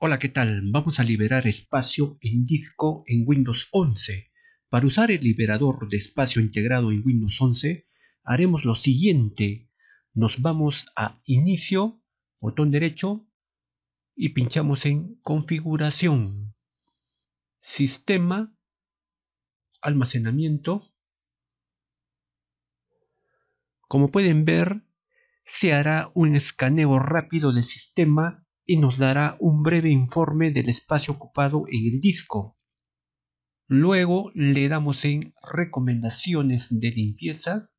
Hola, ¿qué tal? Vamos a liberar espacio en disco en Windows 11. Para usar el liberador de espacio integrado en Windows 11, haremos lo siguiente. Nos vamos a Inicio, botón derecho, y pinchamos en Configuración, Sistema, Almacenamiento. Como pueden ver, se hará un escaneo rápido del sistema y nos dará un breve informe del espacio ocupado en el disco. Luego le damos en recomendaciones de limpieza.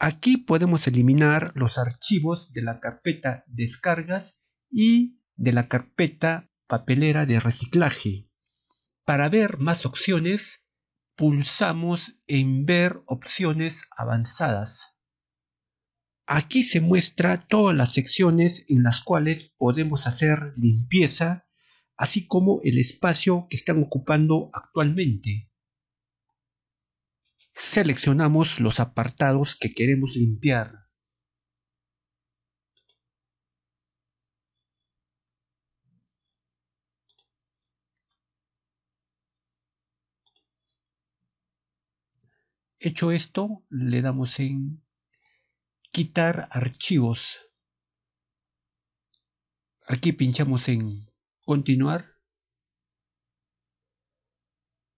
Aquí podemos eliminar los archivos de la carpeta descargas y de la carpeta papelera de reciclaje. Para ver más opciones, pulsamos en ver opciones avanzadas. Aquí se muestra todas las secciones en las cuales podemos hacer limpieza, así como el espacio que están ocupando actualmente. Seleccionamos los apartados que queremos limpiar. Hecho esto, le damos en quitar archivos. Aquí pinchamos en continuar.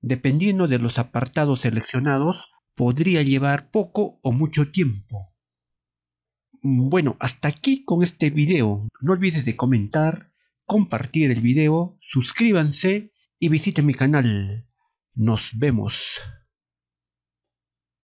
Dependiendo de los apartados seleccionados, podría llevar poco o mucho tiempo. Bueno, hasta aquí con este video. No olvides de comentar, compartir el video, suscríbanse y visite mi canal. Nos vemos.